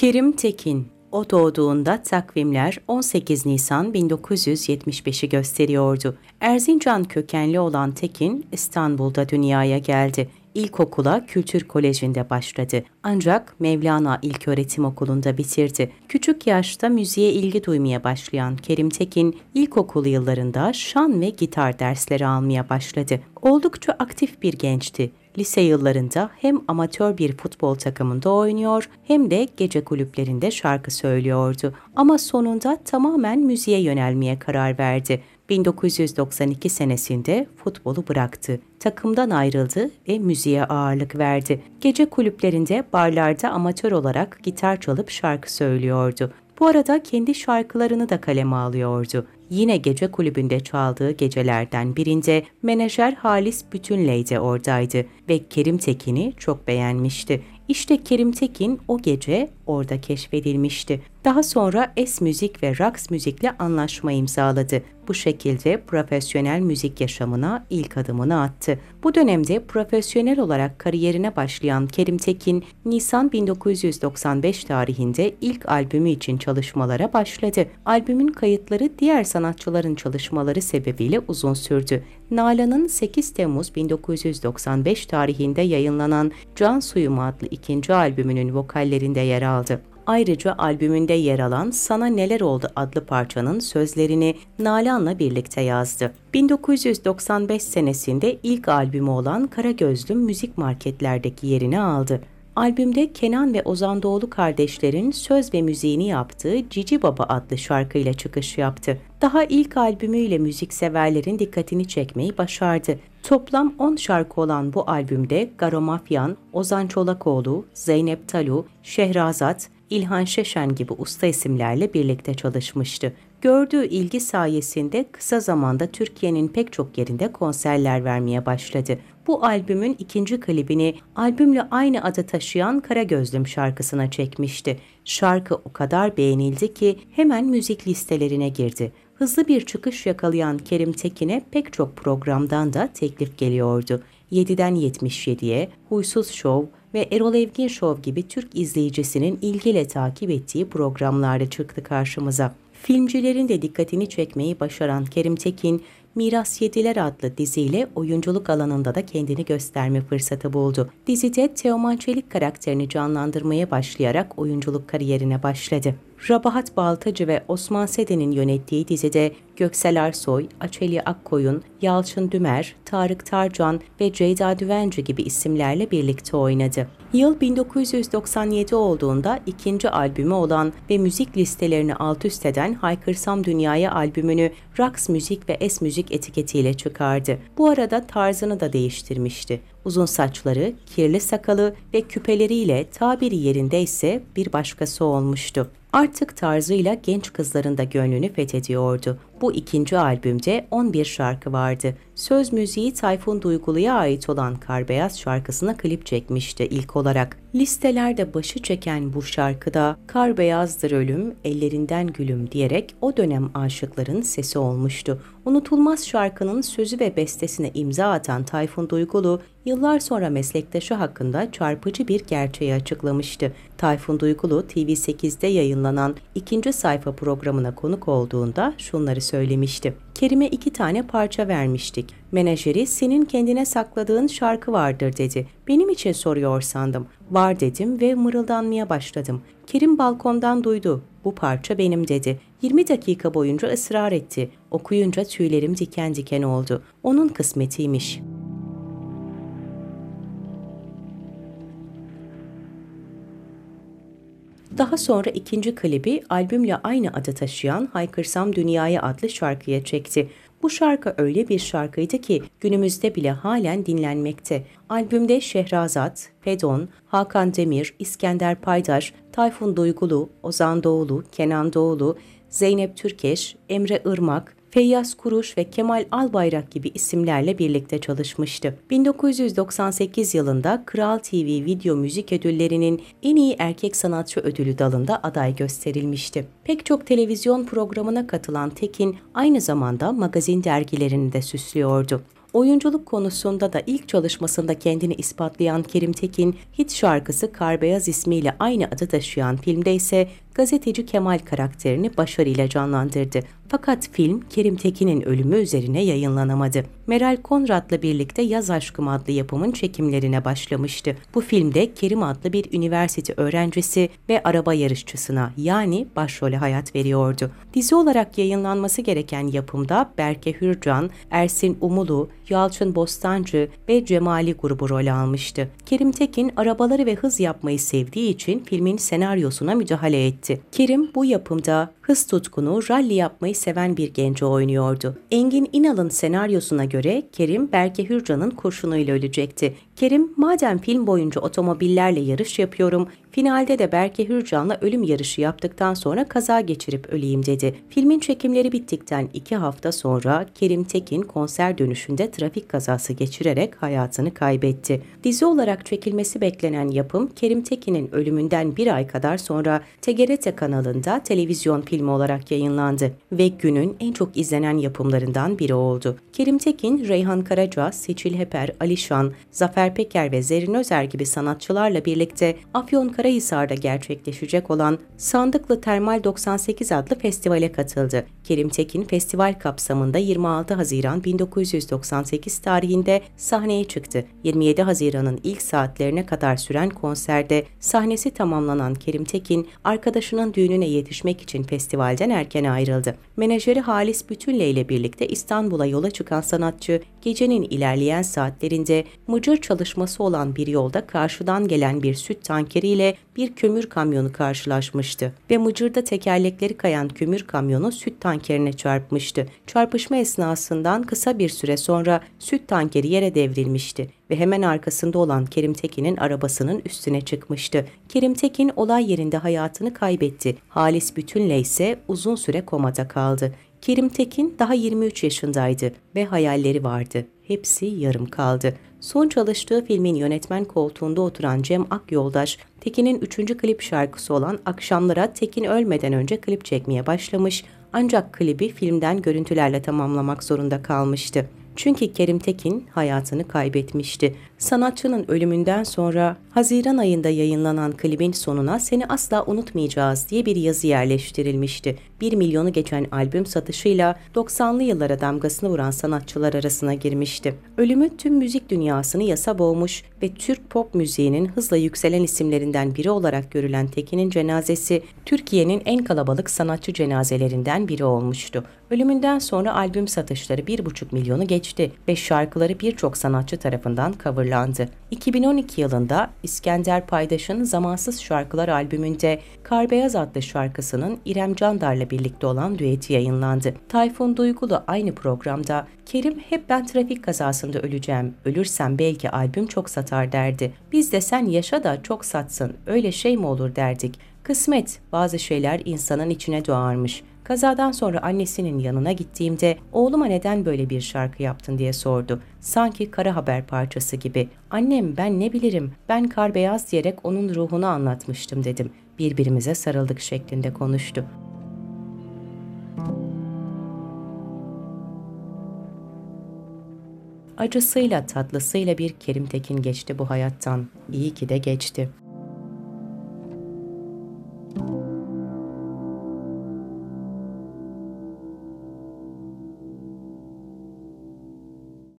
Kerim Tekin o doğduğunda takvimler 18 Nisan 1975'i gösteriyordu. Erzincan kökenli olan Tekin İstanbul'da dünyaya geldi. İlkokula Kültür Koleji'nde başladı. Ancak Mevlana İlköğretim Okulu'nda bitirdi. Küçük yaşta müziğe ilgi duymaya başlayan Kerim Tekin, ilkokul yıllarında şan ve gitar dersleri almaya başladı. Oldukça aktif bir gençti. Lise yıllarında hem amatör bir futbol takımında oynuyor hem de gece kulüplerinde şarkı söylüyordu. Ama sonunda tamamen müziğe yönelmeye karar verdi. 1992 senesinde futbolu bıraktı. Takımdan ayrıldı ve müziğe ağırlık verdi. Gece kulüplerinde, barlarda amatör olarak gitar çalıp şarkı söylüyordu. Bu arada kendi şarkılarını da kaleme alıyordu yine gece kulübünde çaldığı gecelerden birinde menajer Halis Bütünley oradaydı ve Kerim Tekin'i çok beğenmişti. İşte Kerim Tekin o gece orada keşfedilmişti. Daha sonra es müzik ve raks müzikle anlaşma imzaladı. Bu şekilde profesyonel müzik yaşamına ilk adımını attı. Bu dönemde profesyonel olarak kariyerine başlayan Kerim Tekin, Nisan 1995 tarihinde ilk albümü için çalışmalara başladı. Albümün kayıtları diğer sanatçıların çalışmaları sebebiyle uzun sürdü. Nalan'ın 8 Temmuz 1995 tarihinde yayınlanan Can Suyum adlı ikinci albümünün vokallerinde yer aldı. Ayrıca albümünde yer alan Sana Neler Oldu adlı parçanın sözlerini Nalan'la birlikte yazdı. 1995 senesinde ilk albümü olan Kara Gözlüm müzik marketlerdeki yerini aldı. Albümde Kenan ve Ozan Doğulu kardeşlerin söz ve müziğini yaptığı Cici Baba adlı şarkıyla çıkış yaptı. Daha ilk albümüyle müzikseverlerin dikkatini çekmeyi başardı. Toplam 10 şarkı olan bu albümde Garo Mafyan, Ozan Çolakoğlu, Zeynep Talu, Şehrazat, İlhan Şeşen gibi usta isimlerle birlikte çalışmıştı. Gördüğü ilgi sayesinde kısa zamanda Türkiye'nin pek çok yerinde konserler vermeye başladı. Bu albümün ikinci klibini albümle aynı adı taşıyan Kara Gözlüm şarkısına çekmişti. Şarkı o kadar beğenildi ki hemen müzik listelerine girdi. Hızlı bir çıkış yakalayan Kerim Tekin'e pek çok programdan da teklif geliyordu. 7'den 77'ye, Huysuz Show, ve Erol Evgin Show gibi Türk izleyicisinin ilgiyle takip ettiği programlarda çıktı karşımıza. Filmcilerin de dikkatini çekmeyi başaran Kerim Tekin, Miras Yediler adlı diziyle oyunculuk alanında da kendini gösterme fırsatı buldu. Dizide Teoman Çelik karakterini canlandırmaya başlayarak oyunculuk kariyerine başladı. Rabahat Baltacı ve Osman Seden'in yönettiği dizide Göksel Arsoy, Açeli Akkoyun, Yalçın Dümer, Tarık Tarcan ve Ceyda Düvenci gibi isimlerle birlikte oynadı. Yıl 1997 olduğunda ikinci albümü olan ve müzik listelerini alt üst eden Haykırsam Dünya'ya albümünü Rax Müzik ve Es Müzik etiketiyle çıkardı. Bu arada tarzını da değiştirmişti. Uzun saçları, kirli sakalı ve küpeleriyle tabiri yerindeyse bir başkası olmuştu. Artık tarzıyla genç kızların da gönlünü fethediyordu. Bu ikinci albümde 11 şarkı vardı. Söz müziği Tayfun Duygulu'ya ait olan Kar beyaz şarkısına klip çekmişti ilk olarak. Listelerde başı çeken bu şarkıda Kar beyazdır ölüm, ellerinden gülüm diyerek o dönem aşıkların sesi olmuştu. Unutulmaz şarkının sözü ve bestesine imza atan Tayfun Duygulu, yıllar sonra meslektaşı hakkında çarpıcı bir gerçeği açıklamıştı. Tayfun Duygulu, TV8'de yayınlanan ikinci sayfa programına konuk olduğunda şunları söylemişti. Kerim'e iki tane parça vermiştik. Menajeri senin kendine sakladığın şarkı vardır dedi. Benim için soruyor sandım. Var dedim ve mırıldanmaya başladım. Kerim balkondan duydu. Bu parça benim dedi. 20 dakika boyunca ısrar etti. Okuyunca tüylerim diken diken oldu. Onun kısmetiymiş.'' Daha sonra ikinci klibi albümle aynı adı taşıyan Haykırsam Dünyayı adlı şarkıya çekti. Bu şarkı öyle bir şarkıydı ki günümüzde bile halen dinlenmekte. Albümde Şehrazat, Fedon, Hakan Demir, İskender Paydaş, Tayfun Duygulu, Ozan Doğulu, Kenan Doğulu, Zeynep Türkeş, Emre Irmak, Feyyaz Kuruş ve Kemal Albayrak gibi isimlerle birlikte çalışmıştı. 1998 yılında Kral TV Video Müzik Ödülleri'nin en iyi erkek sanatçı ödülü dalında aday gösterilmişti. Pek çok televizyon programına katılan Tekin aynı zamanda magazin dergilerini de süslüyordu. Oyunculuk konusunda da ilk çalışmasında kendini ispatlayan Kerim Tekin, hit şarkısı Kar Beyaz ismiyle aynı adı taşıyan filmde ise gazeteci Kemal karakterini başarıyla canlandırdı. Fakat film Kerim Tekin'in ölümü üzerine yayınlanamadı. Meral Konrad'la birlikte Yaz Aşkım adlı yapımın çekimlerine başlamıştı. Bu filmde Kerim adlı bir üniversite öğrencisi ve araba yarışçısına yani başrole hayat veriyordu. Dizi olarak yayınlanması gereken yapımda Berke Hürcan, Ersin Umulu, Yalçın Bostancı ve Cemali grubu rol almıştı. Kerim Tekin arabaları ve hız yapmayı sevdiği için filmin senaryosuna müdahale etti etti. Kerim bu yapımda hız tutkunu, rally yapmayı seven bir genci oynuyordu. Engin İnal'ın senaryosuna göre Kerim Berke Hürcan'ın kurşunuyla ölecekti. Kerim, madem film boyunca otomobillerle yarış yapıyorum, finalde de Berke Hürcan'la ölüm yarışı yaptıktan sonra kaza geçirip öleyim dedi. Filmin çekimleri bittikten iki hafta sonra Kerim Tekin konser dönüşünde trafik kazası geçirerek hayatını kaybetti. Dizi olarak çekilmesi beklenen yapım Kerim Tekin'in ölümünden bir ay kadar sonra TGRT kanalında televizyon film filmi olarak yayınlandı ve günün en çok izlenen yapımlarından biri oldu. Kerim Tekin, Reyhan Karaca, Seçil Heper, Şan, Zafer Peker ve Zerrin Özer gibi sanatçılarla birlikte Afyon Karahisar'da gerçekleşecek olan Sandıklı Termal 98 adlı festivale katıldı. Kerim Tekin festival kapsamında 26 Haziran 1998 tarihinde sahneye çıktı. 27 Haziran'ın ilk saatlerine kadar süren konserde sahnesi tamamlanan Kerim Tekin, arkadaşının düğününe yetişmek için festivale festivalden erken ayrıldı. Menajeri Halis Bütünle ile birlikte İstanbul'a yola çıkan sanatçı gecenin ilerleyen saatlerinde mıcır çalışması olan bir yolda karşıdan gelen bir süt tankeriyle bir kömür kamyonu karşılaşmıştı ve mıcırda tekerlekleri kayan kömür kamyonu süt tankerine çarpmıştı. Çarpışma esnasından kısa bir süre sonra süt tankeri yere devrilmişti ve hemen arkasında olan Kerim Tekin'in arabasının üstüne çıkmıştı. Kerim Tekin olay yerinde hayatını kaybetti. Halis Bütünle ise uzun süre komada kaldı. Kerim Tekin daha 23 yaşındaydı ve hayalleri vardı. Hepsi yarım kaldı. Son çalıştığı filmin yönetmen koltuğunda oturan Cem Akyoldaş, Tekin'in 3. klip şarkısı olan Akşamlara Tekin ölmeden önce klip çekmeye başlamış ancak klibi filmden görüntülerle tamamlamak zorunda kalmıştı. Çünkü Kerim Tekin hayatını kaybetmişti. Sanatçının ölümünden sonra Haziran ayında yayınlanan klibin sonuna seni asla unutmayacağız diye bir yazı yerleştirilmişti. 1 milyonu geçen albüm satışıyla 90'lı yıllara damgasını vuran sanatçılar arasına girmişti. Ölümü tüm müzik dünyasını yasa boğmuş ve Türk pop müziğinin hızla yükselen isimlerinden biri olarak görülen Tekin'in cenazesi Türkiye'nin en kalabalık sanatçı cenazelerinden biri olmuştu. Ölümünden sonra albüm satışları 1,5 milyonu geçti geçti ve şarkıları birçok sanatçı tarafından coverlandı. 2012 yılında İskender Paydaş'ın Zamansız Şarkılar albümünde Kar Beyaz adlı şarkısının İrem Candar'la birlikte olan düeti yayınlandı. Tayfun Duygulu aynı programda Kerim hep ben trafik kazasında öleceğim, ölürsem belki albüm çok satar derdi. Biz de sen yaşa da çok satsın, öyle şey mi olur derdik. Kısmet, bazı şeyler insanın içine doğarmış. Kazadan sonra annesinin yanına gittiğimde oğluma neden böyle bir şarkı yaptın diye sordu. Sanki kara haber parçası gibi. Annem ben ne bilirim ben kar beyaz diyerek onun ruhunu anlatmıştım dedim. Birbirimize sarıldık şeklinde konuştu. Acısıyla tatlısıyla bir Kerim Tekin geçti bu hayattan. İyi ki de geçti.